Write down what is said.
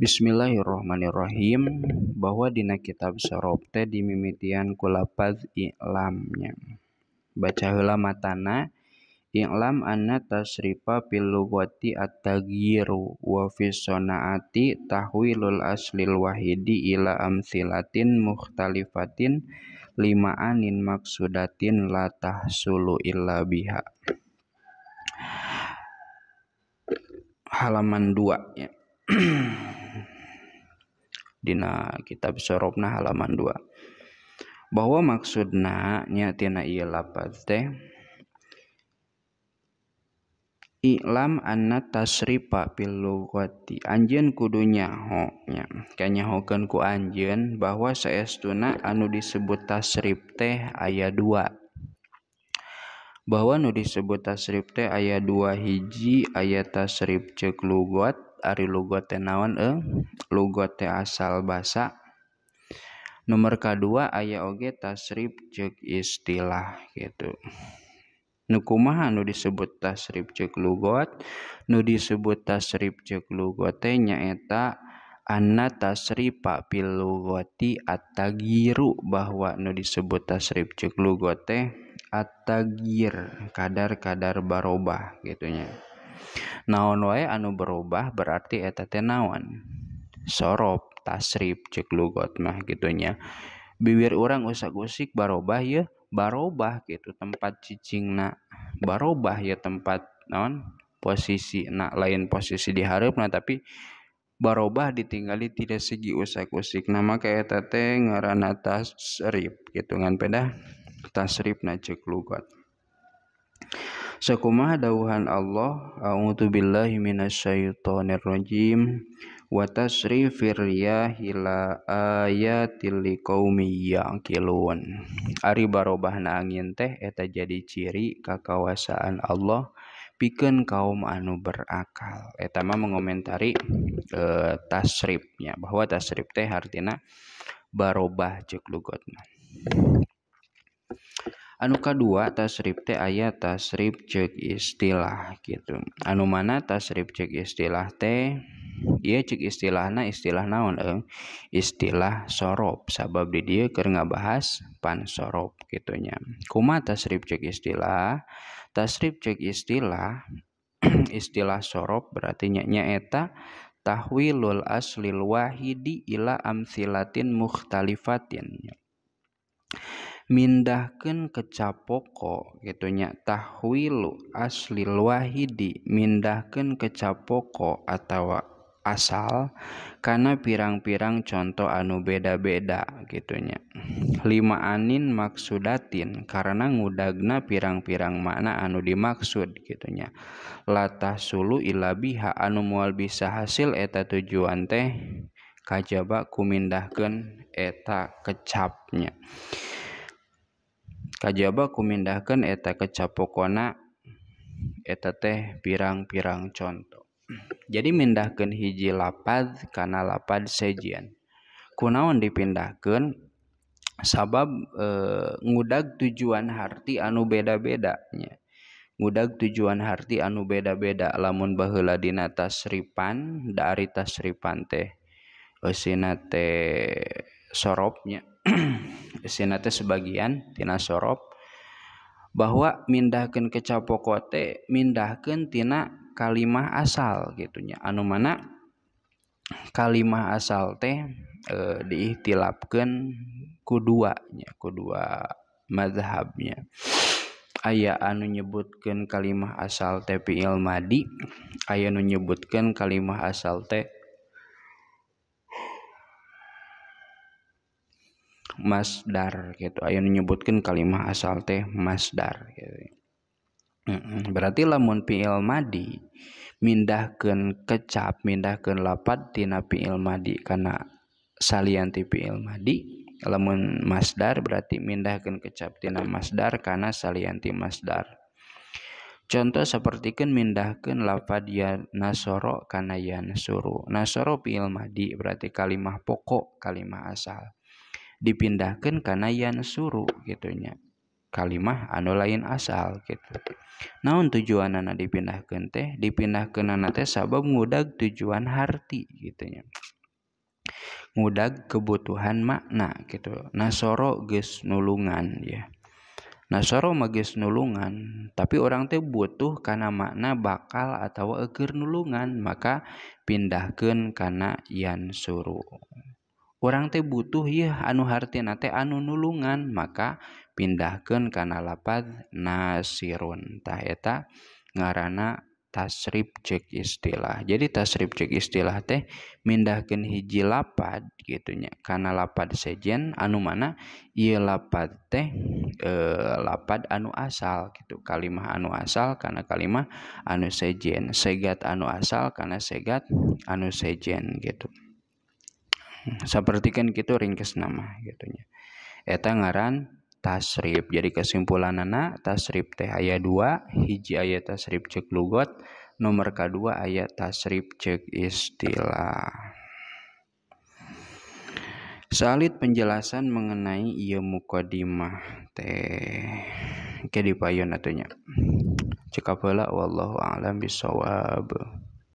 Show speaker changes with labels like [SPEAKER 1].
[SPEAKER 1] Bismillahirrahmanirrahim bahwa dina kitab sorobte di dimimitian kulapaz i'lamnya baca heula matana i'lam anna tasripa pilugwati atagiru at tagiru wa fisona'ati tahwilul aslil wahidi ila amsilatin mukhtalifatin lima anin maksudatin latah sulu illa biha halaman 2 ya dina kitab sorobna halaman 2 bahwa maksudnya nya tina ieu iya lafaz teh Iklam anna tasrifa fil lughati anjeun kudu nyaho nya kanyahokeun ku anjen bahwa seestuna anu disebut tasri teh ayat dua bahwa nu disebut tasrif teh aya dua hiji ayat tasrif cek lugot ari lugot teh naon eh lugot teh asal basa nomor kedua ayat oge tasrif cek istilah gitu nukumaha nu disebut tasrif cek lugot nu disebut tasrif cek lugot teh nyaeta anna tasrifa fil lugoti atagiru bahwa nu disebut tasrif cek lugot atagir kadar-kadar berubah gitunya naon wae anu berubah berarti eta teh naon sorop tasrip cek lugot mah gitunya bibir orang usak usik barobah ya barobah gitu tempat cicing nak barobah ya tempat naon posisi nak lain posisi diharap nah tapi barobah ditinggali tidak segi usak usik nama kayak tete ngaran atas rib gitu kan pedah tasrif najek lugat Sakumah dawuhan Allah A'udhu billahi minasyaitonir rajim Wa tasrifir riyahi la ayatil liqaumi yaqilun Ari barobahna angin teh eta jadi ciri kakawasaan Allah pikeun kaum anu berakal eta mah mengomentari e, tasrifnya bahwa tasrif teh artinya barobah cek lugatna anu kedua tasrif teh ayat tasrif cek istilah gitu anu mana tasrif cek istilah teh Iya cek istilahna istilah naon eh? istilah sorop. sabab di dia ker bahas pan sorop gitunya kuma tasrif cek istilah tasrif cek istilah istilah sorop berarti eta tahwilul aslil wahidi ila amsilatin mukhtalifatin mindahkan kecapoko gitunya tahwilu asli wahidi mindahkan kecapoko atau asal karena pirang-pirang contoh anu beda-beda gitunya lima anin maksudatin karena ngudagna pirang-pirang makna anu dimaksud gitunya latah sulu ilabiha anu mual bisa hasil eta tujuan teh kajaba kumindahkan eta kecapnya ba kuindahkan eta kecapok kon eta teh pirang-pirarang contoh jadi mindahkan hiji lapad karena lapad sejiian kunawan dipindahkan sabab eh, ngudak tujuan harti anu beda-beddaanyangudak tujuan harti anu beda-beda lamun Baladinatasripan daririta Sripan teh Sin soropnya sebagian Tina sorop bahwa mindahkan kecap kote mindahkantinana kalimah asal gitunya anu mana kalimah asalt eh, diihtilapkan keduanya2 madhabnya aya anu nyebutkan kalimah asal Tpi ilmadi Ayo menyebutkan kalimah asalt masdar gitu ayo menyebutkan kalimat asal teh masdar gitu. berarti lamun fi'il madi mindahkan kecap mindahkan lapat tina fi'il madi karena salianti fi'il madi lamun masdar berarti mindahkan kecap tina masdar karena salianti masdar contoh seperti kan mindahkan lapat ya nasoro karena ya nasoro. nasoro fi'il madi berarti kalimah pokok kalimah asal dipindahkan karena yan suruh gitunya kalimah anu lain asal gitu naon tujuan anak dipindahkan teh dipindahkan anak teh sabab ngudag tujuan harti gitunya ngudag kebutuhan makna gitu nasoro ges nulungan ya nasoro magis nulungan tapi orang teh butuh karena makna bakal atau eger nulungan maka pindahkan karena yan suruh so teh butuh ya anu hart teh anu nuulungan maka pindahkan karena lapat nairuntahta ngaranana tasrib cek istilah jadi tasrib cek istilah teh mindahkan hiji lapat gitunya karena lapat sejen anu manaia lapat teh eh, lapat anu asal gitu kalimah anu asal karena kalimah anu sejen segat anu asal karena segat anu sejen gitu. seperti kan gitu ringkas nama gitunya eta ngaran tasrif jadi kesimpulan anak tasrif teh ayat 2 hiji ayat tasrif cek lugot nomor kedua ayat tasrif cek istilah Salit penjelasan mengenai ia mukadimah teh ke dipayon atunya. wallahu a'lam bisawab.